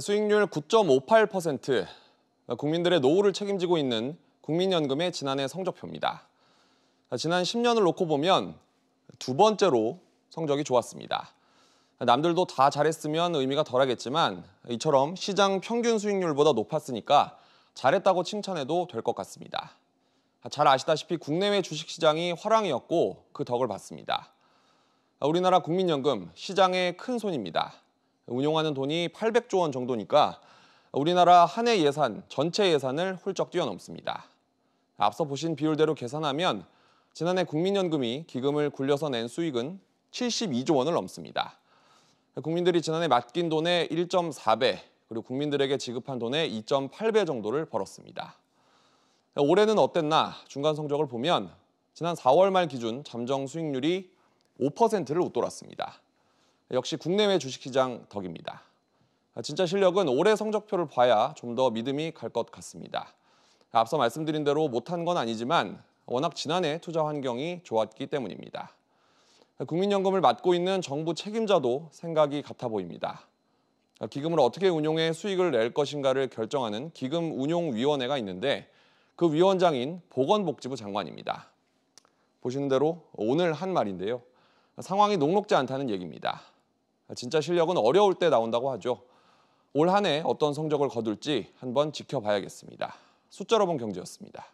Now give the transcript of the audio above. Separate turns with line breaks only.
수익률 9.58%, 국민들의 노후를 책임지고 있는 국민연금의 지난해 성적표입니다. 지난 10년을 놓고 보면 두 번째로 성적이 좋았습니다. 남들도 다 잘했으면 의미가 덜하겠지만 이처럼 시장 평균 수익률보다 높았으니까 잘했다고 칭찬해도 될 것 같습니다. 잘 아시다시피 국내외 주식시장이 화랑이었고 그 덕을 봤습니다. 우리나라 국민연금 시장의 큰 손입니다. 운용하는 돈이 800조 원 정도니까 우리나라 한 해 예산 전체 예산을 훌쩍 뛰어넘습니다. 앞서 보신 비율대로 계산하면 지난해 국민연금이 기금을 굴려서 낸 수익은 72조 원을 넘습니다. 국민들이 지난해 맡긴 돈의 1.4배, 그리고 국민들에게 지급한 돈의 2.8배 정도를 벌었습니다. 올해는 어땠나 중간 성적을 보면 지난 4월 말 기준 잠정 수익률이 5%를 웃돌았습니다. 역시 국내외 주식시장 덕입니다. 아, 진짜 실력은 올해 성적표를 봐야 좀 더 믿음이 갈 것 같습니다. 앞서 말씀드린 대로 못한 건 아니지만 워낙 지난해 투자 환경이 좋았기 때문입니다. 아, 국민연금을 맡고 있는 정부 책임자도 생각이 같아 보입니다. 아, 기금을 어떻게 운용해 수익을 낼 것인가를 결정하는 기금 운용위원회가 있는데 그 위원장인 보건복지부 장관입니다. 보시는 대로 오늘 한 말인데요. 상황이 녹록지 않다는 얘기입니다. 진짜 실력은 어려울 때 나온다고 하죠. 올 한 해 어떤 성적을 거둘지 한번 지켜봐야겠습니다. 숫자로 본 경제였습니다.